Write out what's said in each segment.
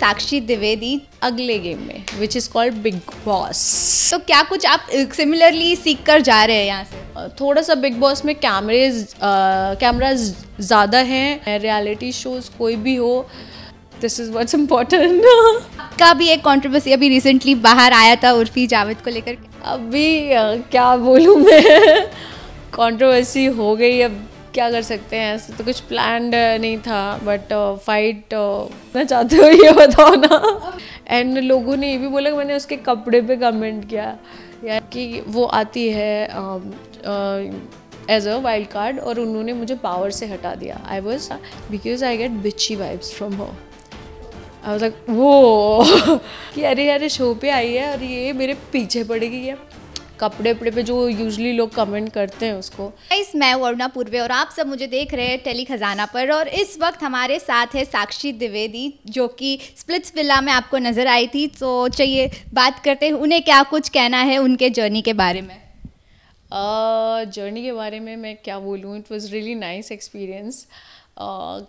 साक्षी द्विवेदी अगले गेम में which is called Bigg Boss तो क्या कुछ आप सिमिलरली सीख कर जा रहे हैं यहाँ से थोड़ा सा बिग बॉस में कैमरे कैमराज ज़्यादा हैं रियलिटी शोज कोई भी हो दिस इज़ वॉट्स इम्पोर्टेंट का भी एक कॉन्ट्रोवर्सी अभी रिसेंटली बाहर आया था उर्फी जावेद को लेकर अभी क्या बोलूँ मैं कॉन्ट्रोवर्सी हो गई अब क्या कर सकते हैं ऐसे तो कुछ प्लान uh, नहीं था बट फाइट मैं चाहते हो ये बताओ ना एंड लोगों ने ये भी बोला कि मैंने उसके कपड़े पे कमेंट किया या कि वो आती है एज अ वाइल्ड कार्ड और उन्होंने मुझे पावर से हटा दिया I was because I get bitchy vibes from हो वो कि अरे यार शो पे आई है और ये मेरे पीछे पड़ेगी है कपड़े वपड़े पे जो यूजली लोग कमेंट करते हैं उसको इस मैं वरुणा पूर्वे और आप सब मुझे देख रहे हैं टेली खजाना पर और इस वक्त हमारे साथ है साक्षी द्विवेदी जो कि स्प्लिट्स विला में आपको नज़र आई थी तो चाहिए बात करते हैं उन्हें क्या कुछ कहना है उनके जर्नी के बारे में जर्नी uh, के बारे में मैं क्या बोलूँ it was really nice experience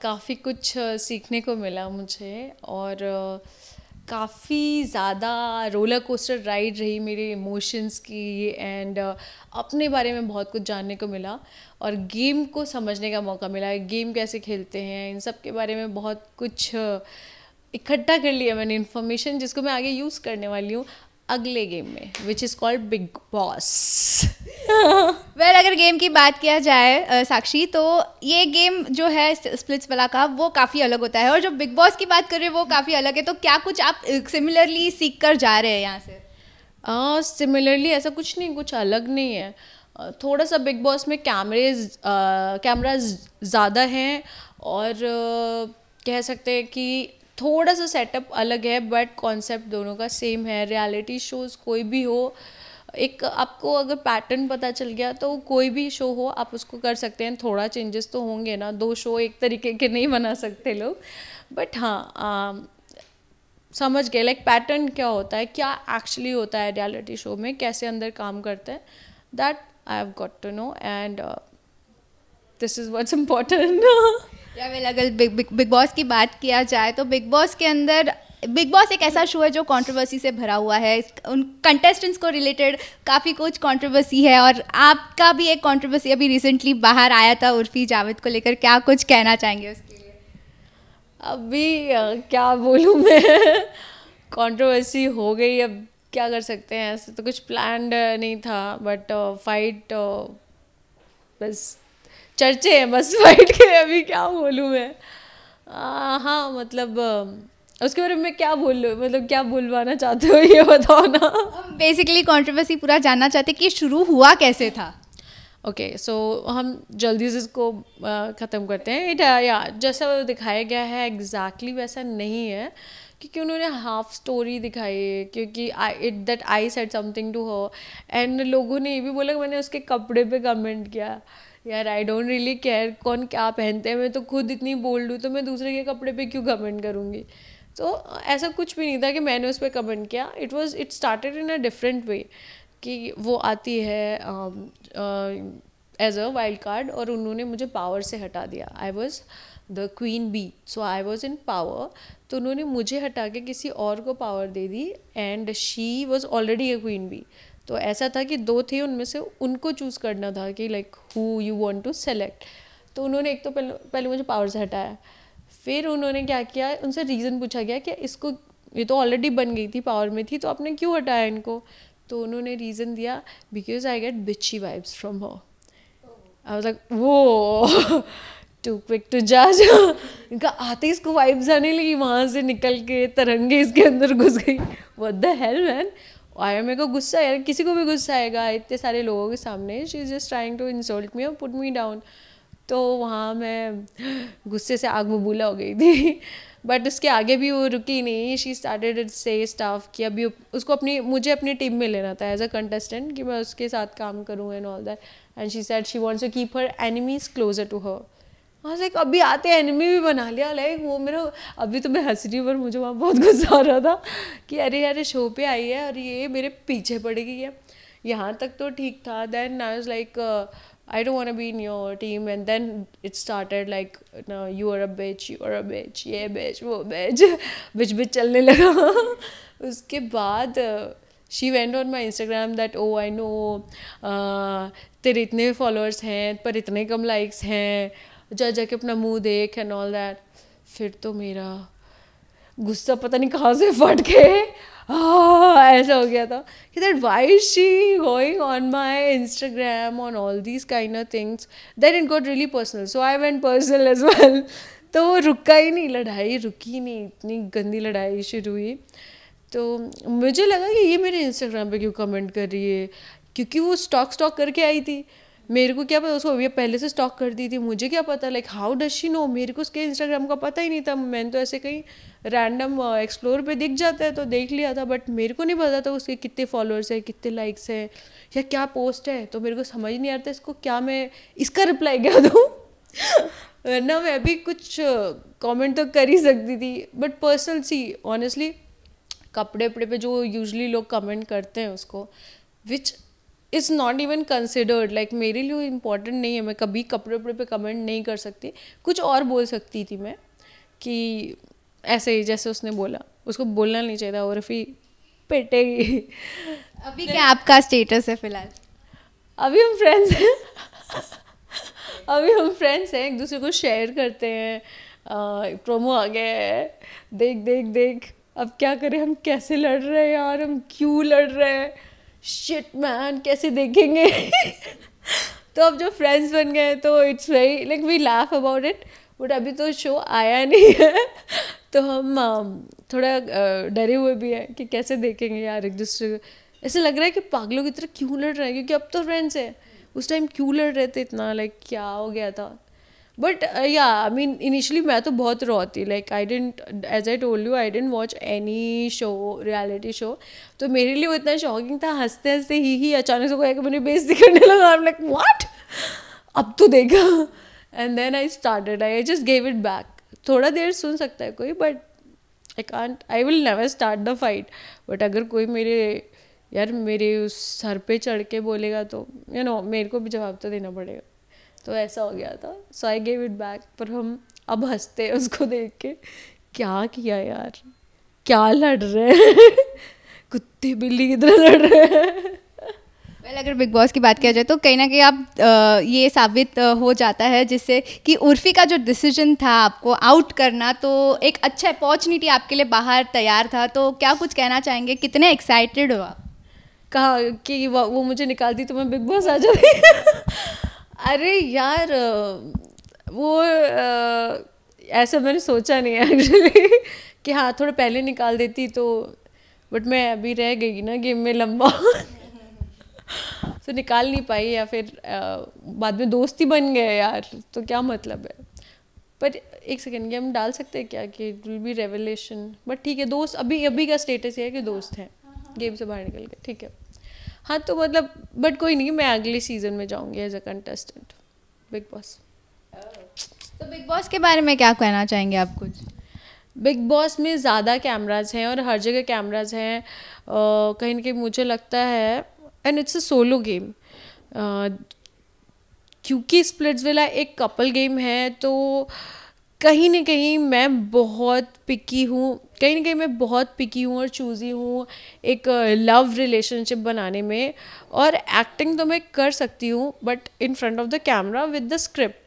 काफ़ी कुछ सीखने को मिला मुझे और uh, काफ़ी ज़्यादा रोलर कोस्टर राइड रही मेरे इमोशंस की एंड uh, अपने बारे में बहुत कुछ जानने को मिला और गेम को समझने का मौका मिला गेम कैसे खेलते हैं इन सब के बारे में बहुत कुछ uh, इकट्ठा कर लिया मैंने इन्फॉर्मेशन जिसको मैं आगे यूज़ करने वाली हूँ अगले गेम में which is called Bigg Boss well अगर गेम की बात किया जाए साक्षी तो ये गेम जो है स्प्लिट्स वाला का वो काफ़ी अलग होता है और जो बिग बॉस की बात कर रहे हैं वो काफ़ी अलग है तो क्या कुछ आप सिमिलरली सीख कर जा रहे हैं यहाँ से सिमिलरली ऐसा कुछ नहीं कुछ अलग नहीं है थोड़ा सा बिग बॉस में कैमरे कैमराज ज़्यादा हैं और कह सकते हैं कि थोड़ा सा सेटअप अलग है बट कॉन्सेप्ट दोनों का सेम है रियलिटी शोज कोई भी हो एक आपको अगर पैटर्न पता चल गया तो कोई भी शो हो आप उसको कर सकते हैं थोड़ा चेंजेस तो होंगे ना दो शो एक तरीके के नहीं बना सकते लोग बट हाँ आ, समझ गए लाइक पैटर्न क्या होता है क्या एक्चुअली होता है रियलिटी शो में कैसे अंदर काम करते हैं that I have got to know and this is what's important या वेल अगर बिग बिग बॉस की बात किया जाए तो बिग बॉस के अंदर बिग बॉस एक ऐसा शो है जो कंट्रोवर्सी से भरा हुआ है उन कंटेस्टेंट्स को रिलेटेड काफ़ी कुछ कंट्रोवर्सी है और आपका भी एक कंट्रोवर्सी अभी रिसेंटली बाहर आया था उर्फी जावेद को लेकर क्या कुछ कहना चाहेंगे उसके लिए अभी क्या बोलूँ मैं कंट्रोवर्सी हो गई अब क्या कर सकते हैं ऐसे तो कुछ प्लान नहीं था बट फाइट बस चर्चे हैं बस फाइट के अभी क्या बोलूँ मैं आ, हाँ मतलब उसके बारे में क्या बोल मतलब क्या बोलवाना चाहते हो ये बताओ ना बेसिकली कंट्रोवर्सी पूरा जानना चाहते कि शुरू हुआ कैसे था ओके okay, सो so, हम जल्दी से इसको ख़त्म करते हैं इट या uh, जैसा दिखाया गया है एग्जैक्टली exactly वैसा नहीं है क्योंकि उन्होंने हाफ स्टोरी दिखाई है क्योंकि it that I set something to her and लोगों ने ये भी बोला कि मैंने उसके कपड़े पे कमेंट किया यार आई डोंट रियली केयर कौन क्या पहनते हैं मैं तो खुद इतनी बोल्ड हूँ तो मैं दूसरे के कपड़े पे क्यों कमेंट करूँगी तो ऐसा कुछ भी नहीं था कि मैंने उस पर कमेंट किया it was it started in a different way कि वो आती है एज अ वाइल्ड कार्ड और उन्होंने मुझे पावर से हटा दिया I was the queen bee so I was in power तो उन्होंने मुझे हटा के किसी और को पावर दे दी and she was already a queen bee तो ऐसा था कि दो थे उनमें से उनको चूज़ करना था कि like who you want to select तो उन्होंने एक तो पहले पहले मुझे पावर से हटाया फिर उन्होंने क्या किया उनसे रीज़न पूछा गया कि इसको ये तो ऑलरेडी बन गई थी पावर में थी तो आपने क्यों हटाया इनको तो उन्होंने रीज़न दिया because I get bitchy vibes from हो आई लाइक वो टू क्विक टू जज इनका आते इसको वाइब्स आने लगी वहाँ से निकल के तरंगे इसके अंदर घुस गई व्हाट द हेल मैन और मेरे को गुस्सा आया किसी को भी गुस्सा आएगा इतने सारे लोगों के सामने she is just trying to insult me और पुट मी डाउन तो वहाँ मैं गुस्से से आग बबूला हो गई थी बट उसके आगे भी वो रुकी नहीं शी स्टार्टेड से स्टाफ कि अभी उसको अपनी मुझे अपनी टीम में लेना था एज अ कंटेस्टेंट कि मैं उसके साथ काम करूँ and all that and she said she wants to keep her enemies closer to her वहाँ से अभी आते एनिमी भी बना लिया लाइक वो मेरा अभी तो मैं हंस रही हूँ पर मुझे वहाँ बहुत गुस्सा आ रहा था कि अरे यार शो पे आई है और ये मेरे पीछे पड़ गई है यहाँ तक तो ठीक था then I was like I don't want be in your team and then it started like you are a bitch you are a बेच ये बेच वो बेच बिच बिच चलने लगा उसके बाद she went on my Instagram that oh I know तेरे इतने फॉलोअर्स हैं पर इतने कम लाइक्स हैं जा जाके अपना मुंह देख एंड ऑल दैट फिर तो मेरा गुस्सा पता नहीं कहाँ से फट के ऐसा हो गया था कि that why she going on my Instagram on all these kind of things that it got really personal so I went personal as well तो वो रुका ही नहीं लड़ाई रुकी नहीं इतनी गंदी लड़ाई शुरू हुई तो मुझे लगा कि ये मेरे इंस्टाग्राम पे क्यों कमेंट कर रही है क्योंकि वो स्टॉक स्टॉक करके आई थी मेरे को क्या पता उसको अभी पहले से स्टॉक कर दी थी मुझे क्या पता like how does she know मेरे को उसके इंस्टाग्राम का पता ही नहीं था मैंने तो ऐसे कहीं रैंडम एक्सप्लोर uh, पे दिख जाता है तो देख लिया था बट मेरे को नहीं पता था उसके कितने फॉलोअर्स हैं कितने लाइक्स हैं या क्या पोस्ट है तो मेरे को समझ नहीं आता इसको क्या मैं इसका रिप्लाई क्या दूँ वरना मैं अभी कुछ कॉमेंट uh, तो कर ही सकती थी बट पर्सनल सी ऑनेस्टली कपड़े वपड़े पे जो यूजली लोग कमेंट करते हैं उसको which is not even considered like मेरे लिए इम्पॉर्टेंट नहीं है मैं कभी कपड़े वपड़े पर कमेंट नहीं कर सकती कुछ और बोल सकती थी मैं कि ऐसे ही जैसे उसने बोला उसको बोलना नहीं चाहिए था और फिर पेटेगी अभी क्या आपका स्टेटस है फिलहाल अभी हम फ्रेंड्स हैं अभी हम फ्रेंड्स हैं एक दूसरे को शेयर करते हैं प्रोमो आ गया है देख देख देख अब क्या करें हम कैसे लड़ रहे हैं यार हम क्यों लड़ रहे हैं शिट मैन कैसे देखेंगे तो अब जो फ्रेंड्स बन गए तो it's very like we laugh about it but अभी तो शो आया नहीं है तो हम um, थोड़ा uh, डरे हुए भी हैं कि कैसे देखेंगे यार एक दूसरे को ऐसे लग रहा है कि पागलों की तरह क्यों लड़ रहे हैं क्योंकि अब तो फ्रेंड्स हैं उस टाइम क्यों लड़ रहे थे इतना लाइक क्या हो गया था बट या आई मीन इनिशियली मैं तो बहुत रोती like I didn't as I told you I didn't watch any show reality show तो मेरे लिए वो इतना शॉकिंग था हंसते हंसते ही ही अचानक से कोई कि मेरी बेइज्जती करने लगा आई लाइक व्हाट अब तो देखा and then I started I just gave it back थोड़ा देर सुन सकता है कोई but I can't I will never start the fight but अगर कोई मेरे यार मेरे उस सर पे चढ़ के बोलेगा तो यू you नो know, मेरे को भी जवाब तो देना पड़ेगा तो ऐसा हो गया था so I gave it back पर हम अब हंसते हैं उसको देख के क्या किया यार क्या लड़ रहे हैं कुत्ते बिल्ली किधर लड़ रहे हैं पहले अगर बिग बॉस की बात किया जाए तो कहीं ना कहीं आप ये साबित हो जाता है जिससे कि उर्फी का जो डिसीजन था आपको आउट करना तो एक अच्छा अपॉर्चुनिटी आपके लिए बाहर तैयार था तो क्या कुछ कहना चाहेंगे कितने एक्साइटेड हो आप कहा कि वो, वो मुझे निकाल दी तो मैं बिग बॉस आ जाती अरे यार वो ऐसा मैंने सोचा नहीं एक्चुअली कि हाँ थोड़ा पहले निकाल देती तो बट मैं अभी रह गई ना गेम में लंबा तो निकाल नहीं पाई या फिर आ, बाद में दोस्ती बन गए यार तो क्या मतलब है पर एक सेकेंड गेम हम डाल सकते हैं क्या कि it will be revelation but ठीक है दोस्त अभी अभी का स्टेटस ये है कि दोस्त हैं गेम हाँ, हाँ। से बाहर निकल के ठीक है हाँ तो मतलब बट कोई नहीं मैं अगले सीजन में जाऊँगी as a contestant Bigg Boss तो बिग बॉस के बारे में क्या कहना चाहेंगे आप कुछ बिग बॉस में ज़्यादा कैमराज हैं और हर जगह कैमराज हैं कहीं ना कहीं मुझे लगता है and it's a solo game क्योंकि स्प्लिट्स वाला एक कपल गेम है तो कहीं ना कहीं मैं बहुत पिकी हूँ कहीं ना कहीं मैं बहुत पिकी हूँ और चूज़ी हूँ एक लव रिलेशनशिप बनाने में और एक्टिंग तो मैं कर सकती हूँ but in front of the camera with the script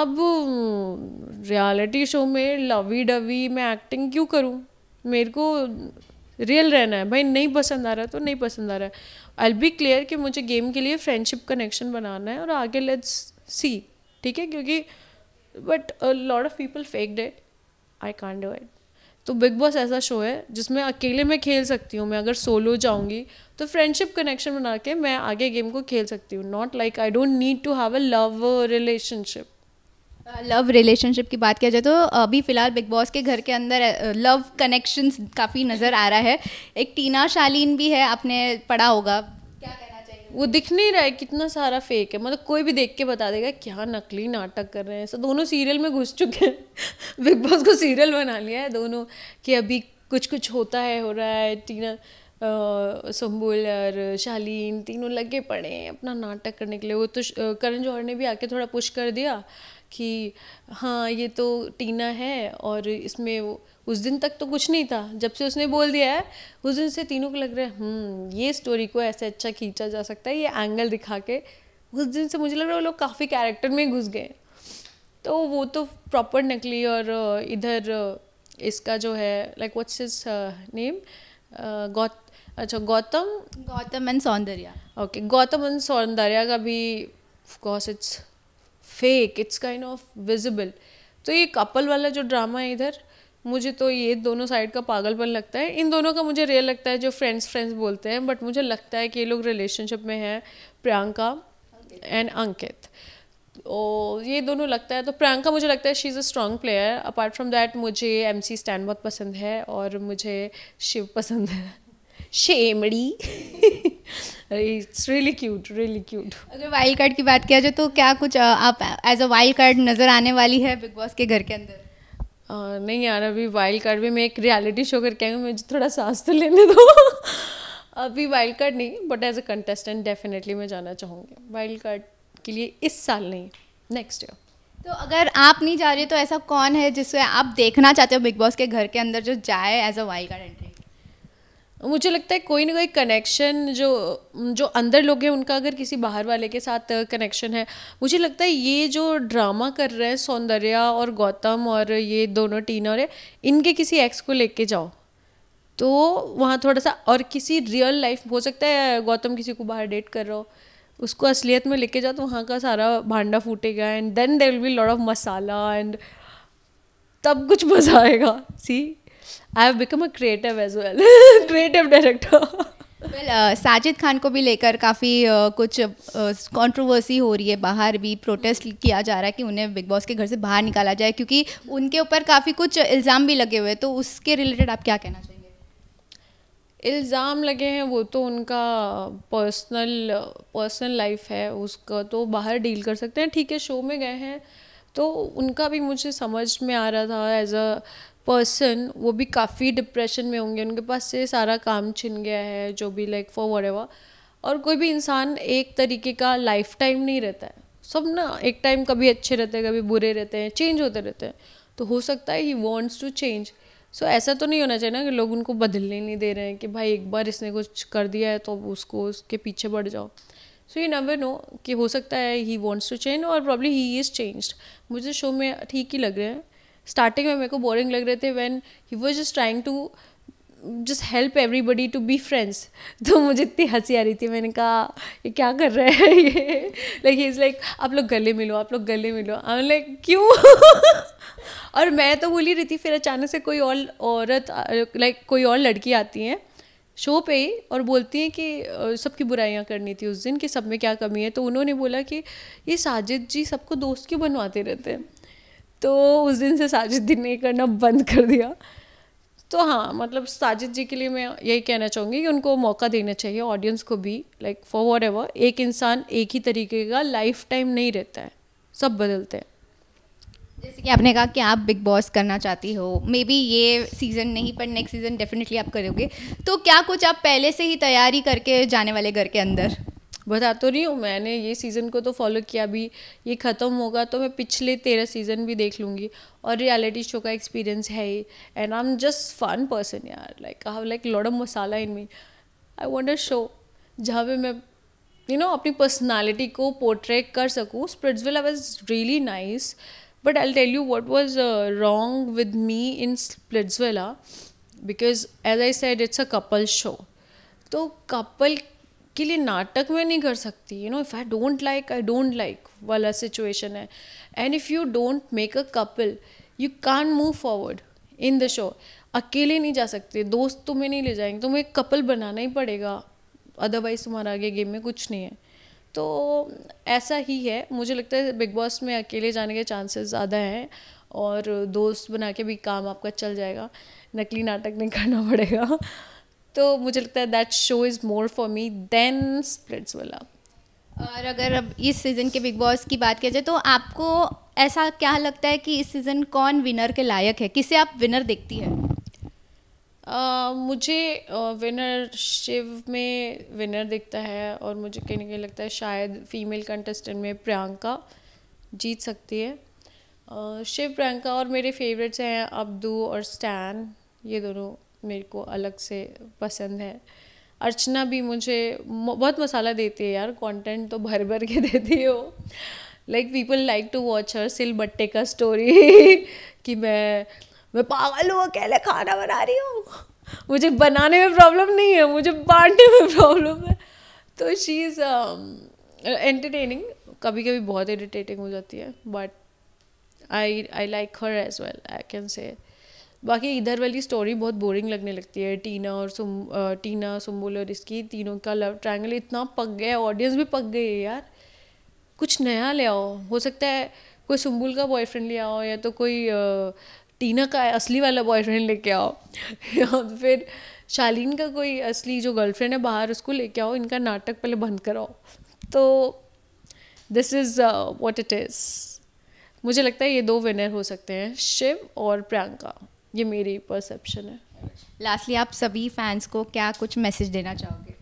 अब रियलिटी शो में लवी डवी मैं एक्टिंग क्यों करूँ मेरे को रियल रहना है भाई नहीं पसंद आ रहा तो नहीं पसंद आ रहा है आई बी क्लियर कि मुझे गेम के लिए फ्रेंडशिप कनेक्शन बनाना है और आगे लेट्स सी ठीक है क्योंकि but lot of people fake that I can't do it तो बिग बॉस ऐसा शो है जिसमें अकेले मैं खेल सकती हूँ मैं अगर सोलो जाऊँगी तो फ्रेंडशिप कनेक्शन बना के मैं आगे गेम को खेल सकती हूँ not like I don't need to have a love relationship love relationship की बात किया जाए तो अभी फ़िलहाल बिग बॉस के घर के अंदर लव कनेक्शंस काफ़ी नज़र आ रहा है एक टीना शालीन भी है आपने पढ़ा होगा वो दिख नहीं रहा है कितना सारा फेक है मतलब कोई भी देख के बता देगा क्या नकली नाटक कर रहे हैं सो दोनों सीरियल में घुस चुके हैं बिग बॉस को सीरियल बना लिया है दोनों कि अभी कुछ कुछ होता है हो रहा है टीना सम्बुल और शालीन तीनों लगे पड़े हैं अपना नाटक करने के लिए वो तो करण जौहर ने भी आके थोड़ा पुश कर दिया कि हाँ ये तो टीना है और इसमें उस दिन तक तो कुछ नहीं था जब से उसने बोल दिया है उस दिन से तीनों को लग रहा है हम्म, ये स्टोरी को ऐसे अच्छा खींचा जा सकता है ये एंगल दिखा के उस दिन से मुझे लग रहा है वो लोग काफ़ी कैरेक्टर में घुस गए तो वो तो प्रॉपर नकली और इधर इसका जो है लाइक व्हाट्स इज नेम गौत अच्छा Gautam Gautam and Soundarya okay Gautam and Soundarya का भी of it's fake it's kind of visible तो ये कपल वाला जो ड्रामा है इधर मुझे तो ये दोनों साइड का पागलपन लगता है इन दोनों का मुझे रियल लगता है जो फ्रेंड्स फ्रेंड्स बोलते हैं बट मुझे लगता है कि ये लोग रिलेशनशिप में हैं प्रियंका एंड अंकित ओ ये दोनों लगता है तो प्रियंका मुझे लगता है she is a strong player apart from that मुझे एम सी स्टैंड बहुत पसंद है और मुझे शिव पसंद है शेमड़ी it's really cute really cute अगर वाइल्ड कार्ड की बात किया जाए तो क्या कुछ आप एज अ वाइल्ड कार्ड नज़र आने वाली है बिग बॉस के घर के अंदर आ, नहीं यार अभी वाइल्ड कार्ड भी मैं एक रियलिटी शो करके आई हूँ मुझे थोड़ा सांस तो लेने दो अभी वाइल्ड कार्ड नहीं but as a contestant definitely मैं जाना चाहूँगी वाइल्ड कार्ड के लिए इस साल नहीं नेक्स्ट ईयर तो अगर आप नहीं जा रही तो ऐसा कौन है जिससे आप देखना चाहते हो बिग बॉस के घर के अंदर जो जाए as a wild card entry मुझे लगता है कोई ना कोई कनेक्शन जो जो अंदर लोग हैं उनका अगर किसी बाहर वाले के साथ कनेक्शन है मुझे लगता है ये जो ड्रामा कर रहे हैं सौंदर्या और गौतम और ये दोनों टीन और इनके किसी एक्स को लेके जाओ तो वहाँ थोड़ा सा और किसी रियल लाइफ हो सकता है गौतम किसी को बाहर डेट कर रहा हो उसको असलियत में लेके जाओ तो वहाँ का सारा भांडा फूटेगा and then there will be lot of masala and तब कुछ मज़ा आएगा see I have become a creative as well creative director well Sajid Khan को भी लेकर काफ़ी uh, कुछ कंट्रोवर्सी uh, हो रही है बाहर भी प्रोटेस्ट किया जा रहा है कि उन्हें बिग बॉस के घर से बाहर निकाला जाए क्योंकि उनके ऊपर काफ़ी कुछ इल्ज़ाम भी लगे हुए हैं तो उसके रिलेटेड आप क्या कहना चाहेंगे इल्ज़ाम लगे हैं वो तो उनका पर्सनल पर्सनल लाइफ है उसका तो बाहर डील कर सकते हैं ठीक है शो में गए हैं तो उनका भी मुझे समझ में आ रहा था एज अ पर्सन वो भी काफ़ी डिप्रेशन में होंगे उनके पास से सारा काम छिन गया है जो भी लाइक फॉर एवर और कोई भी इंसान एक तरीके का लाइफ टाइम नहीं रहता है सब ना एक टाइम कभी अच्छे रहते हैं कभी बुरे रहते हैं चेंज होते रहते हैं तो हो सकता है he wants to change so ऐसा तो नहीं होना चाहिए ना कि लोग उनको बदलने नहीं दे रहे हैं कि भाई एक बार इसने कुछ कर दिया है तो उसको उसके पीछे बढ़ जाओ सो यू नवर नो कि हो सकता है ही वॉन्ट्स टू चेंज और प्रॉब्ली ही इज़ चेंज मुझे शो में ठीक ही लग रहे हैं स्टार्टिंग में मेरे को बोरिंग लग रहे थे when he was just trying to just help everybody to be friends तो मुझे इतनी हंसी आ रही थी मैंने कहा ये क्या कर रहे हैं ये लाइक इज़ लाइक आप लोग गले मिलो आप लोग गले मिलो आई लाइक क्यों और मैं तो बोली रही थी फिर अचानक से कोई और औरत लाइक कोई और लड़की आती हैं शो पे ही और बोलती हैं कि सबकी बुराइयाँ करनी थी उस दिन कि सब में क्या कमी है तो उन्होंने बोला कि ये साजिद जी सबको दोस्त क्यों बनवाते रहते हैं तो उस दिन से साजिद दिन नहीं करना बंद कर दिया तो हाँ मतलब साजिद जी के लिए मैं यही कहना चाहूँगी कि उनको मौका देना चाहिए ऑडियंस को भी लाइक फॉर वॉर एवर एक इंसान एक ही तरीके का लाइफ टाइम नहीं रहता है सब बदलते हैं जैसे कि आपने कहा कि आप बिग बॉस करना चाहती हो मे बी ये सीज़न नहीं पर नेक्स्ट सीज़न डेफिनेटली आप करोगे तो क्या कुछ आप पहले से ही तैयारी करके जाने वाले घर के अंदर बता तो रही हूँ मैंने ये सीज़न को तो फॉलो किया अभी ये ख़त्म होगा तो मैं पिछले तेरह सीज़न भी देख लूँगी और रियलिटी शो का एक्सपीरियंस है ही and I am just fun person यार like I have like lord of masala in me I want a show जहाँ पे मैं यू नो अपनी पर्सनालिटी को पोर्ट्रेट कर सकूँ Splitsvilla I was really nice but I tell you what was wrong with me in Splitsvilla because as I said it's a couple show तो couple के लिए नाटक मैं नहीं कर सकती you know if I don't like I don't like वाला situation है and if you don't make a couple you can't move forward in the show अकेले नहीं जा सकते दोस्त तुम्हें नहीं ले जाएंगे तुम्हें एक कपल बनाना ही पड़ेगा अदरवाइज़ तुम्हारा आगे गेम में कुछ नहीं है तो ऐसा ही है मुझे लगता है बिग बॉस में अकेले जाने के चांसेस ज़्यादा हैं और दोस्त बना के भी काम आपका चल जाएगा नकली नाटक नहीं करना पड़ेगा तो मुझे लगता है that show is more for me than splits वाला और अगर अब इस सीज़न के बिग बॉस की बात किया जाए तो आपको ऐसा क्या लगता है कि इस सीज़न कौन विनर के लायक है किसे आप विनर देखती है आ, मुझे विनर शिव में विनर दिखता है और मुझे कहीं ना कहीं लगता है शायद फीमेल कंटेस्टेंट में प्रियंका जीत सकती है आ, शिव प्रियंका और मेरे फेवरेट्स हैं अब्दू और स्टैन ये दोनों मेरे को अलग से पसंद है अर्चना भी मुझे बहुत मसाला देती है यार कंटेंट तो भर भर के देती हो like people like to watch her सिल बट्टे का स्टोरी कि मैं मैं पागल हूँ अकेले खाना बना रही हूँ मुझे बनाने में प्रॉब्लम नहीं है मुझे बांटने में प्रॉब्लम है तो शी इज़ एंटरटेनिंग कभी कभी बहुत इरिटेटिंग हो जाती है but I I like her as well I can say बाकी इधर वाली स्टोरी बहुत बोरिंग लगने लगती है टीना और सुम टीना सुम्बुल और इसकी तीनों का लव ट्रायंगल इतना पक गया ऑडियंस भी पक गई है यार कुछ नया ले आओ हो सकता है कोई सुम्बुल का बॉयफ्रेंड ले आओ या तो कोई टीना का असली वाला बॉयफ्रेंड लेके आओ या फिर शालीन का कोई असली जो गर्लफ्रेंड है बाहर उसको लेके आओ इनका नाटक पहले बंद कराओ तो this is what it is मुझे लगता है ये दो विनर हो सकते हैं शिव और प्रियंका ये मेरी परसेप्शन है लास्टली आप सभी फैंस को क्या कुछ मैसेज देना चाहोगे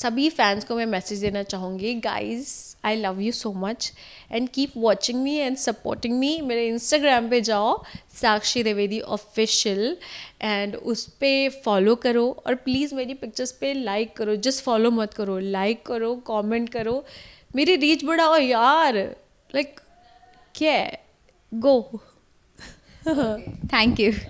सभी फैंस को मैं मैसेज देना चाहूँगी guys I love you so much and keep watching me and supporting me मेरे इंस्टाग्राम पे जाओ साक्षी द्विवेदी ऑफिशियल एंड उस पर फॉलो करो और प्लीज़ मेरी पिक्चर्स पे लाइक करो जस्ट फॉलो मत करो लाइक करो कमेंट करो मेरी रीच बढ़ाओ यार लाइक क्या गो Thank you.